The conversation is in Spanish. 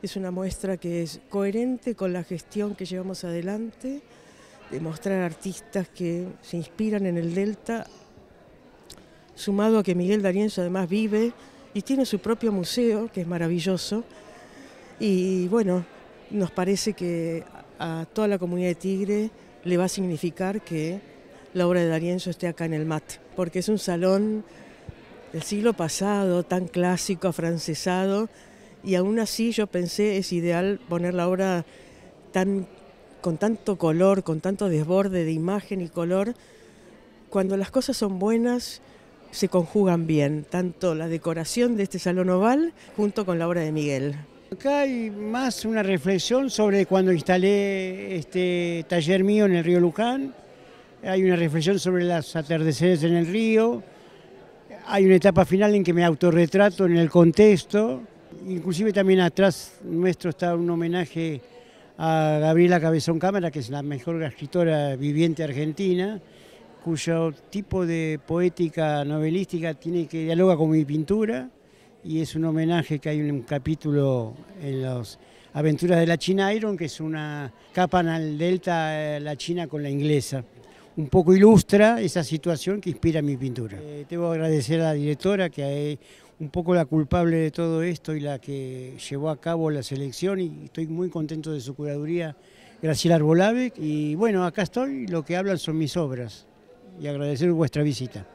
Es una muestra que es coherente con la gestión que llevamos adelante, de mostrar artistas que se inspiran en el Delta, sumado a que Miguel Darienzo además vive y tiene su propio museo, que es maravilloso. Y bueno, nos parece que a toda la comunidad de Tigre le va a significar que la obra de Darienzo esté acá en el MAT, porque es un salón del siglo pasado, tan clásico, afrancesado, y aún así yo pensé es ideal poner la obra tan, con tanto color, con tanto desborde de imagen y color. Cuando las cosas son buenas, se conjugan bien, tanto la decoración de este salón oval junto con la obra de Miguel. Acá hay más una reflexión sobre cuando instalé este taller mío en el río Luján. Hay una reflexión sobre las atardeceres en el río. Hay una etapa final en que me autorretrato en el contexto inclusive también atrás nuestro está un homenaje a Gabriela Cabezón Cámara, que es la mejor escritora viviente argentina, cuyo tipo de poética novelística tiene que dialoga con mi pintura y es un homenaje que hay un capítulo en las aventuras de la China Iron, que es una capa en el delta eh, la China con la inglesa un poco ilustra esa situación que inspira mi pintura. Eh, que agradecer a la directora que es un poco la culpable de todo esto y la que llevó a cabo la selección y estoy muy contento de su curaduría, Graciela Arbolave. Y bueno, acá estoy, lo que hablan son mis obras y agradecer vuestra visita.